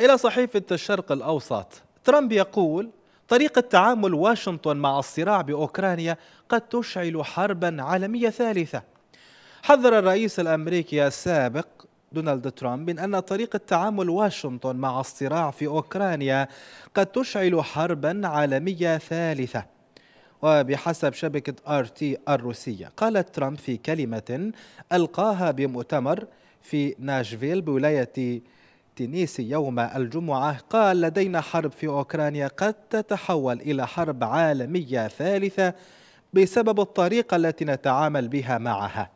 إلى صحيفة الشرق الأوسط ترامب يقول طريقة تعامل واشنطن مع الصراع بأوكرانيا قد تشعل حربا عالمية ثالثة حذر الرئيس الأمريكي السابق دونالد ترامب من أن طريقة تعامل واشنطن مع الصراع في أوكرانيا قد تشعل حربا عالمية ثالثة وبحسب شبكة آر تي الروسية قال ترامب في كلمة ألقاها بمؤتمر في ناشفيل بولاية التنيسي يوم الجمعة قال لدينا حرب في أوكرانيا قد تتحول إلى حرب عالمية ثالثة بسبب الطريقة التي نتعامل بها معها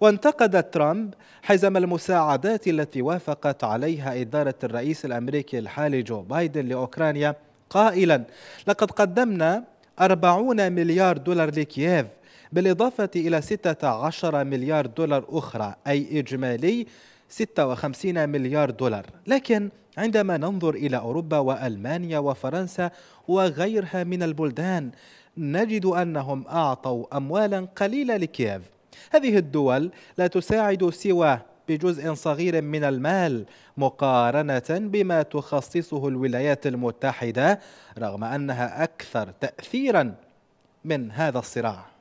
وانتقد ترامب حزم المساعدات التي وافقت عليها إدارة الرئيس الأمريكي الحالي جو بايدن لأوكرانيا قائلا لقد قدمنا 40 مليار دولار لكييف بالإضافة إلى 16 مليار دولار أخرى أي إجمالي 56 مليار دولار لكن عندما ننظر إلى أوروبا وألمانيا وفرنسا وغيرها من البلدان نجد أنهم أعطوا أموالا قليلة لكييف هذه الدول لا تساعد سوى بجزء صغير من المال مقارنة بما تخصصه الولايات المتحدة رغم أنها أكثر تأثيرا من هذا الصراع